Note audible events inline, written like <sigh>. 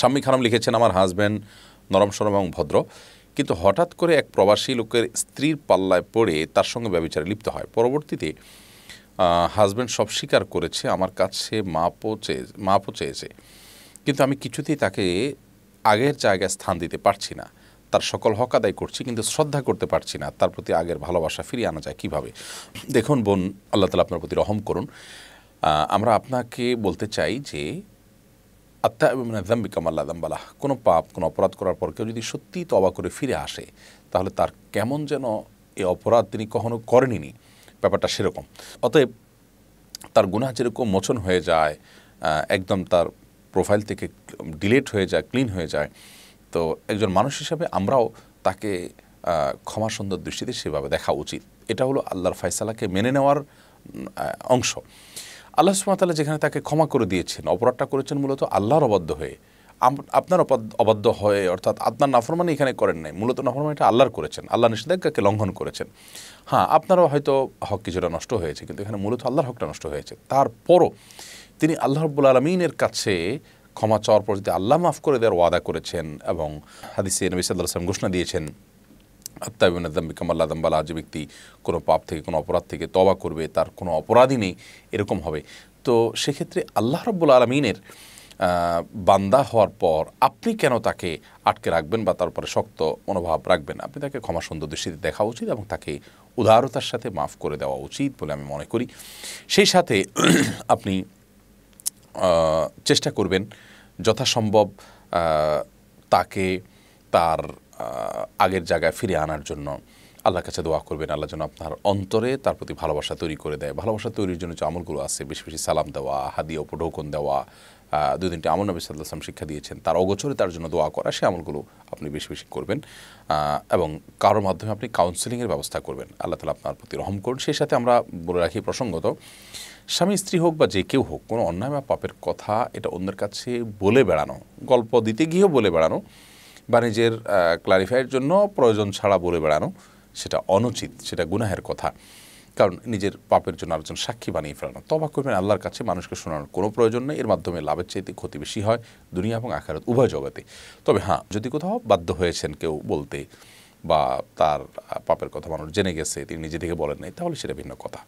শাম্মী খানম লিখেছেন আমার হাজব্যান্ড নরম সরম এবং ভদ্র কিন্তু হঠাৎ করে এক প্রবাসী লোকের স্ত্রীর পাল্লায় পড়ে তার সঙ্গে ব্যবচারে লিপ্ত হয় পরবর্তীতে হাজব্যান্ড সব স্বীকার করেছে আমার কাছে মাপও চেয়ে মাপও চেয়েছে কিন্তু আমি কিছুতেই তাকে আগের জায়গায় স্থান দিতে পারছি না তার সকল হক আদায় করছি কিন্তু শ্রদ্ধা করতে পারছি না তার প্রতি আগের ভালোবাসা ফিরিয়ে আনা যায় কীভাবে দেখুন বোন আল্লাহ তালা আপনার প্রতি রহম করুন আমরা আপনাকে বলতে চাই যে আত্মাবিমিনাজাম্বি কামাল্লা দাম্বালাহ কোনো পাপ কোনো অপরাধ করার পর কেউ যদি সত্যি তবা করে ফিরে আসে তাহলে তার কেমন যেন এ অপরাধ তিনি কখনো করেনি ব্যাপারটা সেরকম অতএব তার গুনাহ যেরকম মোচন হয়ে যায় একদম তার প্রোফাইল থেকে ডিলেট হয়ে যায় ক্লিন হয়ে যায় তো একজন মানুষ হিসাবে আমরাও তাকে ক্ষমা সুন্দর দৃষ্টিতে সেভাবে দেখা উচিত এটা হলো আল্লাহর ফয়সালাকে মেনে নেওয়ার অংশ আল্লাহ সুমাতালা যেখানে তাকে ক্ষমা করে দিয়েছেন অপরাধটা করেছেন মূলত আল্লাহর অবাধ্য হয়ে আপনার অবাধ্য হয়ে অর্থাৎ আপনার নাফরমানি এখানে করেন নাই মূলত নাফরমানিটা আল্লাহর করেছেন আল্লাহ নিষেধাজ্ঞাকে লঙ্ঘন করেছেন হ্যাঁ আপনারও হয়তো হক কিছুটা নষ্ট হয়েছে কিন্তু এখানে মূলত আল্লাহর হকটা নষ্ট হয়েছে তারপরও তিনি আল্লাহ রব্বুল আলমিনের কাছে ক্ষমা চাওয়ার পর যদি আল্লাহ মাফ করে দেওয়ার ওয়াদা করেছেন এবং হাদিসে নবী সাল্লাহ আসলাম ঘোষণা দিয়েছেন আত্মাবিন দাম্বি দাম্বালা যে ব্যক্তি কোনো পাপ থেকে কোনো অপরাধ থেকে তবা করবে তার কোনো অপরাধই নেই এরকম হবে তো সেক্ষেত্রে আল্লাহ রব্বুল আলমিনের বান্দা হওয়ার পর আপনি কেন তাকে আটকে রাখবেন বা তার উপরে শক্ত মনোভাব রাখবেন আপনি তাকে ক্ষমা সুন্দর দৃষ্টিতে দেখা উচিত এবং তাকে উদারতার সাথে মাফ করে দেওয়া উচিত বলে আমি মনে করি সেই সাথে <clears throat> আপনি চেষ্টা করবেন যথাসম্ভব তাকে তার আগের জায়গায় ফিরে আনার জন্য আল্লাহর কাছে দোয়া করবেন আল্লাহ যেন আপনার অন্তরে তার প্রতি ভালোবাসা তৈরি করে দেয় ভালোবাসা তৈরির জন্য যে আমলগুলো আছে বেশি বেশি সালাম দেওয়া হাদিয়া উপঢৌকন দেওয়া দুই দিনটি আমল নবী আসলাম শিক্ষা দিয়েছেন তার অগোচরে তার জন্য দোয়া করা সে আমলগুলো আপনি বেশি বেশি করবেন এবং কারোর মাধ্যমে আপনি কাউন্সেলিংয়ের ব্যবস্থা করবেন আল্লাহ তালা আপনার প্রতি রহম করুন সেই সাথে আমরা বলে রাখি প্রসঙ্গত স্বামী স্ত্রী হোক বা যে কেউ হোক কোনো অন্যায় বা পাপের কথা এটা অন্যের কাছে বলে বেড়ানো গল্প দিতে গিয়েও বলে বেড়ানো বা নিজের ক্লারিফাইয়ের জন্য প্রয়োজন ছাড়া বলে বেড়ানো সেটা অনুচিত সেটা গুনাহের কথা কারণ নিজের পাপের জন্য আরেকজন সাক্ষী বানিয়ে ফেলানো তবা করবেন আল্লাহর কাছে মানুষকে শোনানোর কোনো প্রয়োজন নেই এর মাধ্যমে লাভের চাইতে ক্ষতি বেশি হয় দুনিয়া এবং আকারত উভয় জগতে তবে হ্যাঁ যদি কোথাও বাধ্য হয়েছেন কেউ বলতে বা তার পাপের কথা মানুষ জেনে গেছে তিনি নিজে থেকে বলেন নাই তাহলে সেটা ভিন্ন কথা